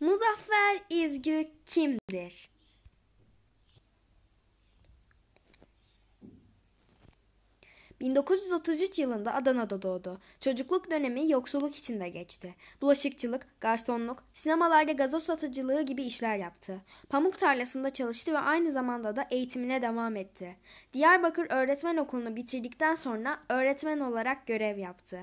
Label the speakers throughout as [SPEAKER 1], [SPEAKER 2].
[SPEAKER 1] Muzaffer İzgü kimdir? ...1933 yılında Adana'da doğdu. Çocukluk dönemi yoksulluk içinde geçti. Bulaşıkçılık, garsonluk, sinemalarda gazoz satıcılığı gibi işler yaptı. Pamuk tarlasında çalıştı ve aynı zamanda da eğitimine devam etti. Diyarbakır Öğretmen Okulu'nu bitirdikten sonra öğretmen olarak görev yaptı.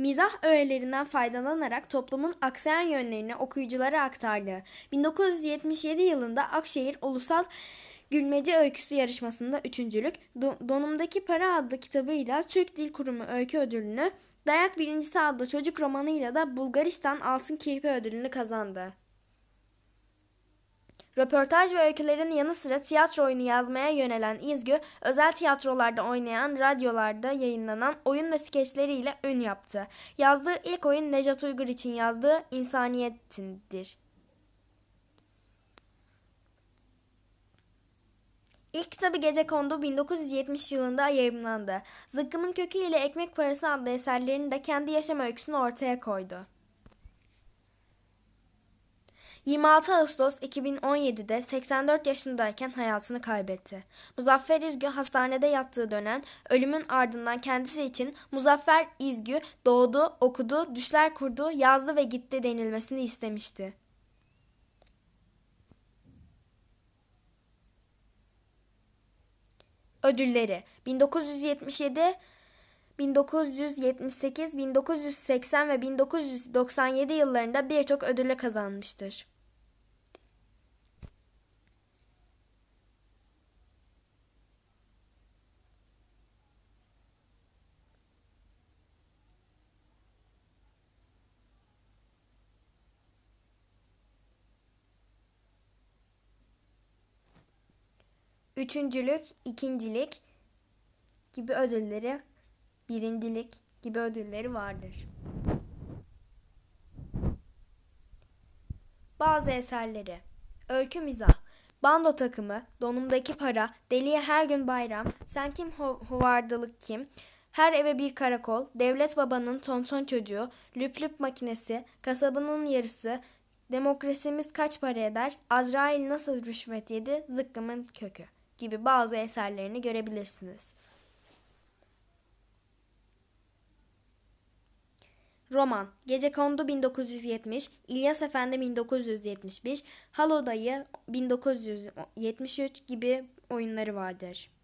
[SPEAKER 1] Mizah öğelerinden faydalanarak toplumun aksayan yönlerini okuyuculara aktardı. 1977 yılında Akşehir Ulusal Gülmece Öyküsü yarışmasında üçüncülük, Donumdaki Para adlı kitabıyla Türk Dil Kurumu Öykü Ödülünü, Dayak Birincisi adlı çocuk romanıyla da Bulgaristan Altın Kirpi Ödülünü kazandı. Röportaj ve öykülerin yanı sıra tiyatro oyunu yazmaya yönelen İzgü, özel tiyatrolarda oynayan, radyolarda yayınlanan oyun ve skeçleriyle ün yaptı. Yazdığı ilk oyun Necat Uygur için yazdığı İnsaniyet'indir. İlk kitabı Gece Kondu 1970 yılında yayımlandı. Zıkkımın Kökü ile Ekmek Parası adlı eserlerini de kendi yaşam öyküsünü ortaya koydu. 26 Ağustos 2017'de 84 yaşındayken hayatını kaybetti. Muzaffer İzgü hastanede yattığı dönem ölümün ardından kendisi için Muzaffer İzgü doğdu, okudu, düşler kurdu, yazdı ve gitti denilmesini istemişti. Ödülleri 1977 1978, 1980 ve 1997 yıllarında birçok ödülle kazanmıştır. üçüncülük, ikincilik gibi ödülleri, birincilik gibi ödülleri vardır. Bazı eserleri Öykü mizah Bando takımı, donumdaki para, deliye her gün bayram, sen kim ho hovardalık kim, her eve bir karakol, devlet babanın tonton çocuğu, lüp lüp makinesi, kasabının yarısı, demokrasimiz kaç para eder, Azrail nasıl rüşvet yedi, zıkkımın kökü.'' gibi bazı eserlerini görebilirsiniz. Roman Gece Kondu 1970, İlyas Efendi 1971, Halo Dayı 1973 gibi oyunları vardır.